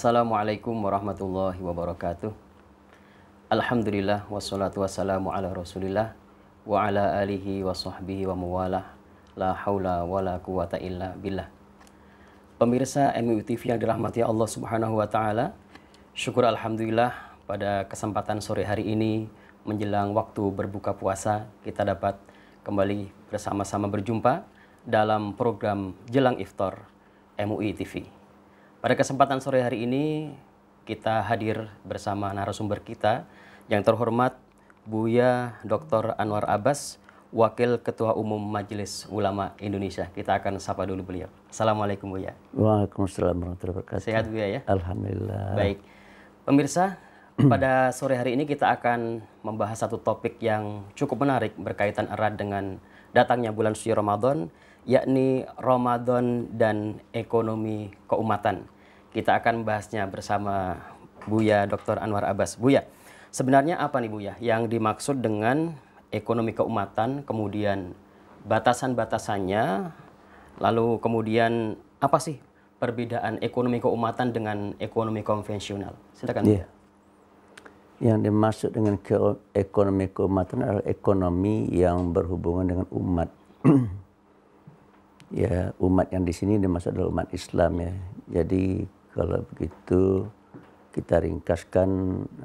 Assalamualaikum warahmatullahi wabarakatuh. Alhamdulillah wassalatu wassalamu ala Rasulillah wa ala alihi wa sahbihi wa muwalah. La haula wa quwata illa billah. Pemirsa MUI TV yang dirahmati Allah Subhanahu wa taala, syukur alhamdulillah pada kesempatan sore hari ini menjelang waktu berbuka puasa kita dapat kembali bersama-sama berjumpa dalam program Jelang Iftar MUI TV. Pada kesempatan sore hari ini kita hadir bersama narasumber kita yang terhormat Buya Dr. Anwar Abbas, Wakil Ketua Umum Majelis Ulama Indonesia. Kita akan sapa dulu beliau. Assalamualaikum Buya. Waalaikumsalam warahmatullahi wabarakatuh. Sehat Buya ya? Alhamdulillah. Baik. Pemirsa, pada sore hari ini kita akan membahas satu topik yang cukup menarik berkaitan erat dengan datangnya bulan suci Ramadan, yakni Ramadan dan ekonomi keumatan. Kita akan bahasnya bersama Buya Dr. Anwar Abbas. Buya, sebenarnya apa nih Buya yang dimaksud dengan ekonomi keumatan, kemudian batasan-batasannya, lalu kemudian apa sih perbedaan ekonomi keumatan dengan ekonomi konvensional? Silakan. Yeah. Yang dimaksud dengan ekonomi keumatan adalah ekonomi yang berhubungan dengan umat. ya, umat yang di sini dimaksud adalah umat Islam ya. Jadi kalau begitu kita ringkaskan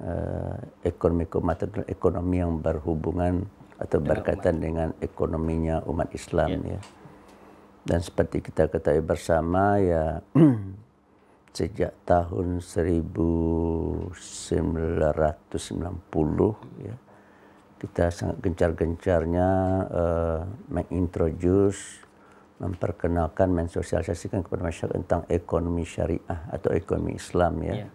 uh, ekonomi keumatan adalah ekonomi yang berhubungan atau berkaitan dengan ekonominya umat Islam ya. ya. Dan seperti kita ketahui bersama ya sejak tahun 1990 ya kita sangat gencar-gencarnya uh, mengintroduce memperkenalkan mensosialisasikan kepada masyarakat tentang ekonomi syariah atau ekonomi Islam ya. Yeah.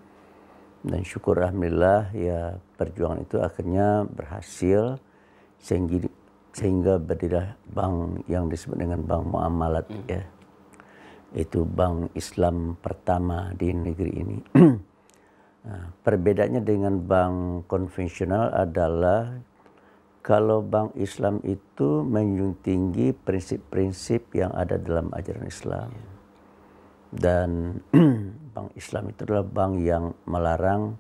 Dan syukur alhamdulillah ya perjuangan itu akhirnya berhasil sehingga sehingga berdirilah bank yang disebut dengan bank muamalat mm. ya itu bank Islam pertama di negeri ini. nah, perbedaannya dengan bank konvensional adalah kalau bank Islam itu menjunjung tinggi prinsip-prinsip yang ada dalam ajaran Islam. Ya. Dan bank Islam itu adalah bank yang melarang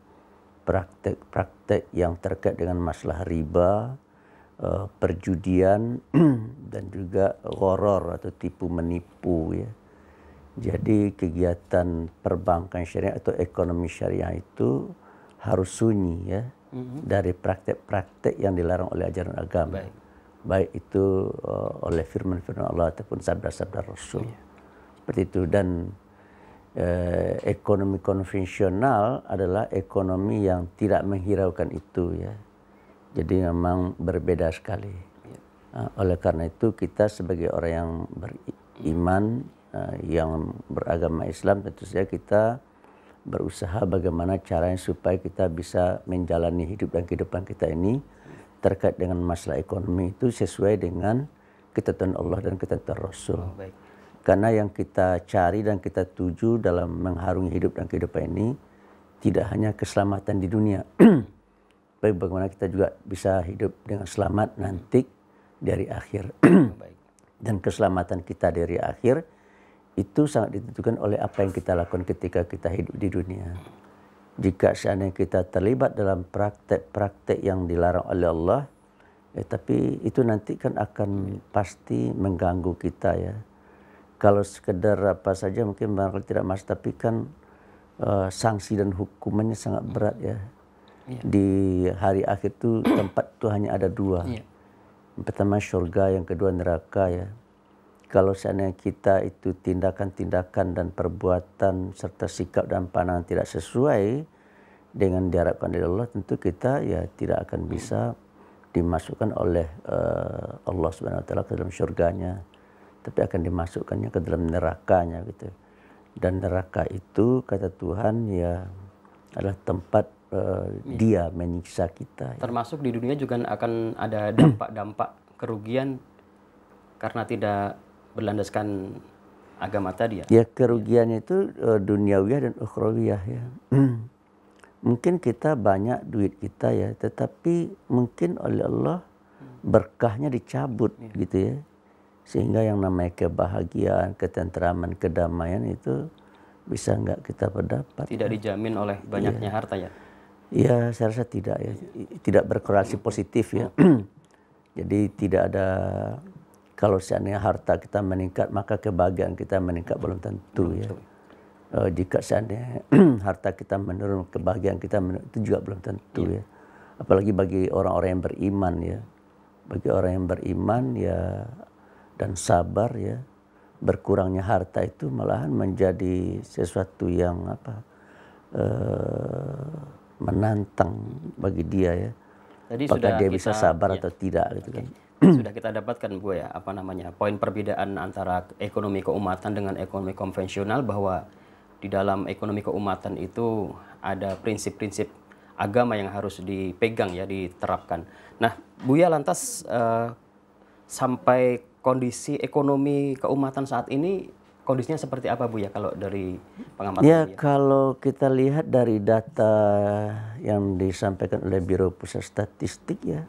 praktek-praktek yang terkait dengan masalah riba, eh, perjudian dan juga horor atau tipu menipu ya jadi kegiatan perbankan syariah atau ekonomi syariah itu harus sunyi ya mm-hmm. dari praktek-praktek yang dilarang oleh ajaran agama. Baik, Baik itu uh, oleh firman-firman Allah ataupun sabda-sabda Rasul. Yeah. Seperti itu dan eh, ekonomi konvensional adalah ekonomi yang tidak menghiraukan itu ya. Jadi memang berbeda sekali. Yeah. Iya. Uh, oleh karena itu kita sebagai orang yang beriman Eh, yang beragama Islam tentu saja kita berusaha bagaimana caranya supaya kita bisa menjalani hidup dan kehidupan kita ini terkait dengan masalah ekonomi itu sesuai dengan ketentuan Allah dan ketentuan Rasul. Oh, Karena yang kita cari dan kita tuju dalam mengharungi hidup dan kehidupan ini tidak hanya keselamatan di dunia, tapi bagaimana kita juga bisa hidup dengan selamat nanti dari akhir. dan keselamatan kita dari akhir itu sangat ditentukan oleh apa yang kita lakukan ketika kita hidup di dunia. Jika seandainya kita terlibat dalam praktek-praktek yang dilarang oleh Allah, ya, tapi itu nanti kan akan pasti mengganggu kita ya. Kalau sekedar apa saja mungkin barangkali tidak mas, tapi kan uh, sanksi dan hukumannya sangat berat ya. Iya. Di hari akhir itu tempat itu hanya ada dua. Iya. Yang pertama syurga yang kedua neraka ya kalau seandainya kita itu tindakan-tindakan dan perbuatan serta sikap dan pandangan tidak sesuai dengan diharapkan dari Allah, tentu kita ya tidak akan bisa dimasukkan oleh uh, Allah Subhanahu Wa Taala ke dalam surganya, tapi akan dimasukkannya ke dalam nerakanya gitu. Dan neraka itu kata Tuhan ya adalah tempat uh, ya. Dia menyiksa kita. Ya. Termasuk di dunia juga akan ada dampak-dampak kerugian karena tidak berlandaskan agama tadi ya. Ya kerugiannya itu uh, duniawiyah dan ukhrawiyah ya. mungkin kita banyak duit kita ya, tetapi mungkin oleh Allah berkahnya dicabut ya. gitu ya. Sehingga yang namanya kebahagiaan, ketentraman, kedamaian itu bisa nggak kita berdapat. Tidak ya. dijamin oleh banyaknya ya. harta ya. Ya, saya rasa tidak ya. Iya. Tidak berkorelasi positif ya. Jadi tidak ada kalau seandainya harta kita meningkat maka kebahagiaan kita meningkat belum tentu ya. Uh, jika seandainya harta kita menurun kebahagiaan kita menurun, itu juga belum tentu iya. ya. Apalagi bagi orang-orang yang beriman ya. Bagi orang yang beriman ya dan sabar ya berkurangnya harta itu malahan menjadi sesuatu yang apa uh, menantang bagi dia ya. Tadi Apakah sudah dia bisa sabar ya. atau tidak gitu okay. kan. sudah kita dapatkan bu ya apa namanya poin perbedaan antara ekonomi keumatan dengan ekonomi konvensional bahwa di dalam ekonomi keumatan itu ada prinsip-prinsip agama yang harus dipegang ya diterapkan. Nah, bu ya lantas uh, sampai kondisi ekonomi keumatan saat ini kondisinya seperti apa bu ya kalau dari pengamatan Ya, Buya? kalau kita lihat dari data yang disampaikan oleh Biro Pusat Statistik ya,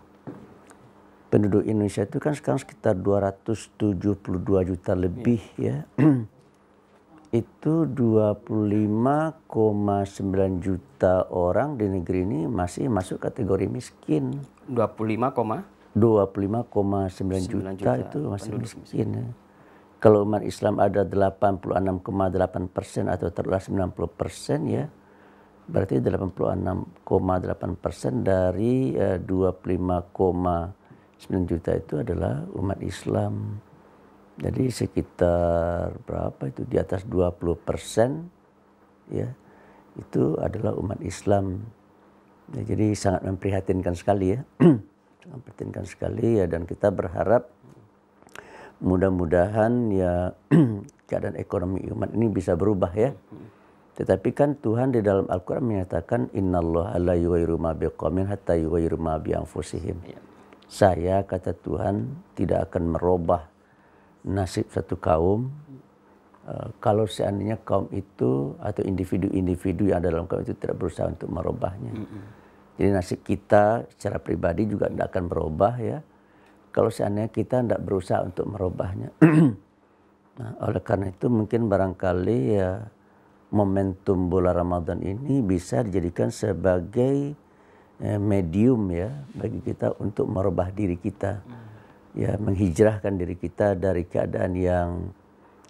penduduk Indonesia itu kan sekarang sekitar 272 juta lebih ya. ya. itu 25,9 juta orang di negeri ini masih masuk kategori miskin. 25, 25,9 juta, juta itu masih miskin. Ya. Kalau umat Islam ada 86,8 persen atau terlah 90 persen ya, berarti 86,8 persen dari eh, uh, 25, 9 juta itu adalah umat Islam. Jadi sekitar berapa itu di atas 20 persen ya itu adalah umat Islam. Ya, jadi sangat memprihatinkan sekali ya. sangat memprihatinkan sekali ya dan kita berharap mudah-mudahan ya keadaan ekonomi umat ini bisa berubah ya. Tetapi kan Tuhan di dalam Al-Quran menyatakan Allah la yughayyiru ma biqaumin hatta yughayyiru ma bi Ya. Saya kata Tuhan tidak akan merubah nasib satu kaum eh, kalau seandainya kaum itu atau individu-individu yang ada dalam kaum itu tidak berusaha untuk merubahnya. Jadi nasib kita secara pribadi juga tidak akan berubah ya. Kalau seandainya kita tidak berusaha untuk merubahnya. nah, oleh karena itu mungkin barangkali ya momentum bulan Ramadan ini bisa dijadikan sebagai Eh, medium ya bagi kita untuk merubah diri kita ya menghijrahkan diri kita dari keadaan yang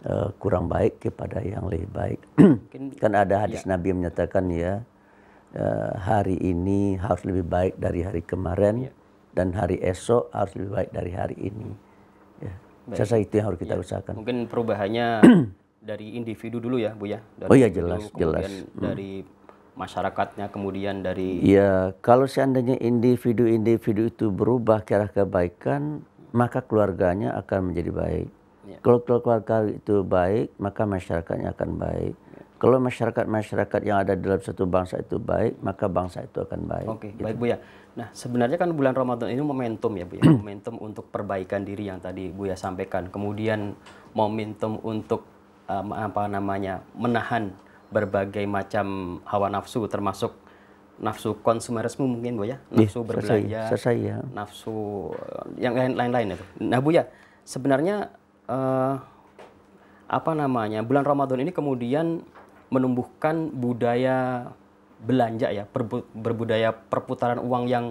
uh, kurang baik kepada yang lebih baik kan ada hadis ya. Nabi menyatakan ya uh, hari ini harus lebih baik dari hari kemarin ya. dan hari esok harus lebih baik dari hari ini ya saya itu yang harus kita ya. usahakan mungkin perubahannya dari individu dulu ya Bu ya dari oh ya jelas jelas hmm. dari masyarakatnya kemudian dari ya kalau seandainya individu-individu itu berubah ke arah kebaikan maka keluarganya akan menjadi baik ya. kalau keluarga itu baik maka masyarakatnya akan baik ya. kalau masyarakat-masyarakat yang ada dalam satu bangsa itu baik maka bangsa itu akan baik oke gitu. baik bu ya nah sebenarnya kan bulan ramadan ini momentum ya bu ya momentum untuk perbaikan diri yang tadi bu ya sampaikan kemudian momentum untuk um, apa namanya menahan berbagai macam hawa nafsu termasuk nafsu konsumerisme mungkin Bu ya, iya, nafsu ya, berbelanja, selesai, selesai, ya. nafsu yang lain-lain itu. Nah Bu ya, sebenarnya uh, apa namanya bulan Ramadan ini kemudian menumbuhkan budaya belanja ya, per, berbudaya perputaran uang yang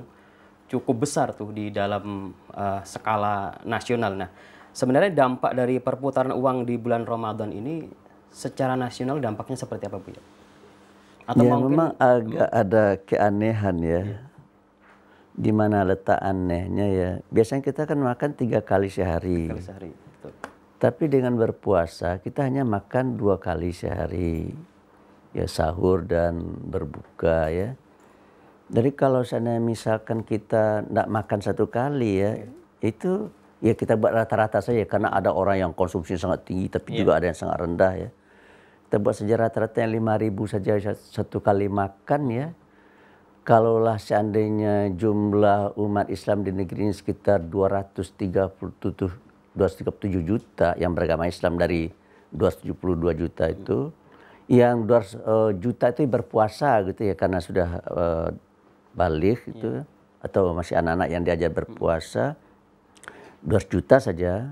cukup besar tuh di dalam uh, skala nasional. Nah sebenarnya dampak dari perputaran uang di bulan Ramadan ini secara nasional dampaknya seperti apa Bu? Ya? Atau ya, mungkin... memang agak ada keanehan ya. ya. Di mana letak anehnya ya. Biasanya kita kan makan tiga kali sehari. Tiga kali sehari. Tapi dengan berpuasa kita hanya makan dua kali sehari. Ya sahur dan berbuka ya. Jadi kalau misalkan kita tidak makan satu kali ya, iya. itu ya kita buat rata-rata saja karena ada orang yang konsumsi sangat tinggi tapi yeah. juga ada yang sangat rendah ya kita buat sejarah rata-rata yang 5000 saja satu kali makan ya. Kalaulah seandainya jumlah umat Islam di negeri ini sekitar 237 237 juta yang beragama Islam dari 272 juta itu yang 200 uh, eh, juta itu berpuasa gitu ya karena sudah uh, balik gitu yeah. atau masih anak-anak yang diajar berpuasa 200 juta saja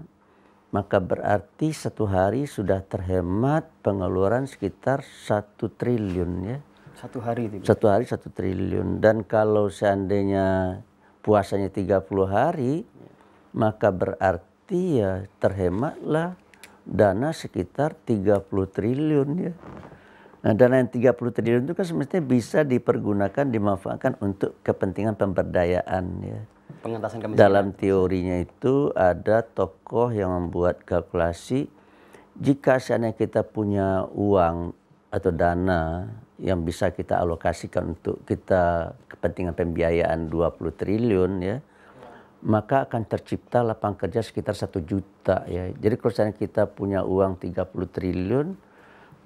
maka berarti satu hari sudah terhemat pengeluaran sekitar satu triliun ya. Satu hari itu. Satu hari satu triliun dan kalau seandainya puasanya 30 hari ya. maka berarti ya terhematlah dana sekitar 30 triliun ya. Nah, dana yang 30 triliun itu kan semestinya bisa dipergunakan, dimanfaatkan untuk kepentingan pemberdayaan ya pengentasan kemiskinan? Dalam teorinya itu ada tokoh yang membuat kalkulasi jika seandainya kita punya uang atau dana yang bisa kita alokasikan untuk kita kepentingan pembiayaan 20 triliun ya maka akan tercipta lapang kerja sekitar satu juta ya. Jadi kalau seandainya kita punya uang 30 triliun,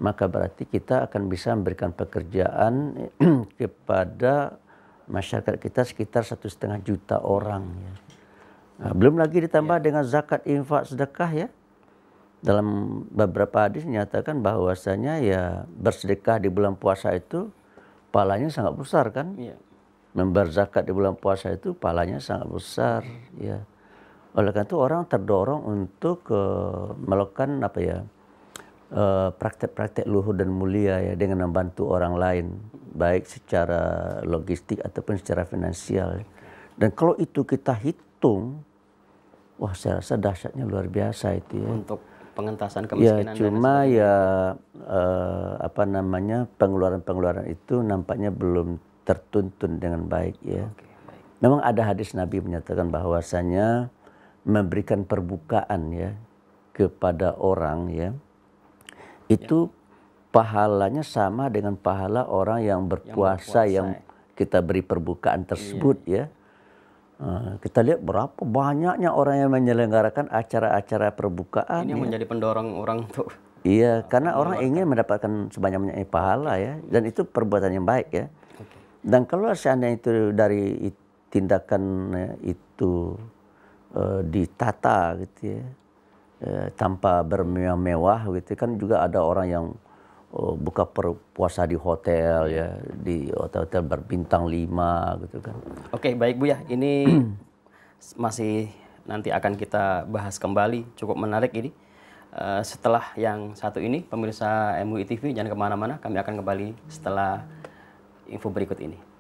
maka berarti kita akan bisa memberikan pekerjaan kepada masyarakat kita sekitar satu setengah juta orang ya. Nah, belum lagi ditambah ya. dengan zakat infak sedekah ya. Dalam beberapa hadis menyatakan bahwasanya ya bersedekah di bulan puasa itu palanya sangat besar kan. Ya. zakat di bulan puasa itu palanya sangat besar hmm. ya. Oleh karena itu orang terdorong untuk ke melakukan apa ya eh, praktek-praktek praktek -praktek luhur dan mulia ya dengan membantu orang lain baik secara logistik ataupun secara finansial. Dan kalau itu kita hitung, wah saya rasa dahsyatnya luar biasa itu ya. Untuk pengentasan ya, kemiskinan. Ya, cuma ya eh, apa namanya pengeluaran-pengeluaran itu nampaknya belum tertuntun dengan baik ya. Okay, Memang ada hadis Nabi menyatakan bahwasanya memberikan perbukaan ya kepada orang ya itu pahalanya sama dengan pahala orang yang berpuasa yang, yang kita beri perbukaan iya. tersebut iya. ya. Eh, kita lihat berapa banyaknya orang yang menyelenggarakan acara-acara perbukaan. Ini ya. menjadi pendorong orang untuk. Iya, karena orang ingin mendapatkan sebanyak-banyaknya eh, pahala ya, dan itu perbuatan yang baik ya. Dan kalau seandainya itu dari tindakan itu uh, ditata gitu ya, uh, tanpa bermewah-mewah gitu kan juga ada orang yang Oh, buka per, puasa di hotel ya di hotel-hotel berbintang lima gitu kan. Oke baik bu ya ini masih nanti akan kita bahas kembali cukup menarik ini. Uh, setelah yang satu ini pemirsa MUI TV jangan kemana-mana kami akan kembali setelah info berikut ini.